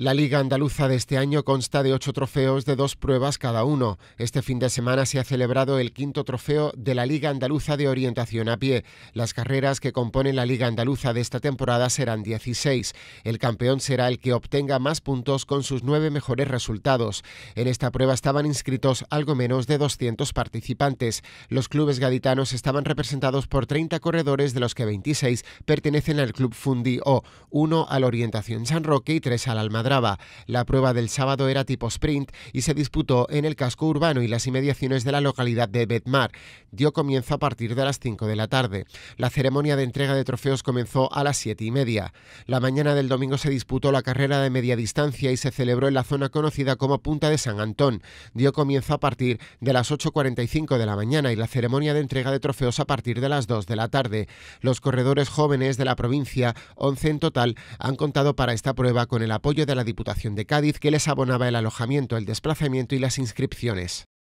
La Liga Andaluza de este año consta de ocho trofeos de dos pruebas cada uno. Este fin de semana se ha celebrado el quinto trofeo de la Liga Andaluza de Orientación a Pie. Las carreras que componen la Liga Andaluza de esta temporada serán 16. El campeón será el que obtenga más puntos con sus nueve mejores resultados. En esta prueba estaban inscritos algo menos de 200 participantes. Los clubes gaditanos estaban representados por 30 corredores, de los que 26 pertenecen al Club Fundi O, uno la Orientación San Roque y tres al Almada. La prueba del sábado era tipo sprint y se disputó en el casco urbano y las inmediaciones de la localidad de Betmar. Dio comienzo a partir de las 5 de la tarde. La ceremonia de entrega de trofeos comenzó a las 7 y media. La mañana del domingo se disputó la carrera de media distancia y se celebró en la zona conocida como Punta de San Antón. Dio comienzo a partir de las 8.45 de la mañana y la ceremonia de entrega de trofeos a partir de las 2 de la tarde. Los corredores jóvenes de la provincia, 11 en total, han contado para esta prueba con el apoyo de la Diputación de Cádiz que les abonaba el alojamiento, el desplazamiento y las inscripciones.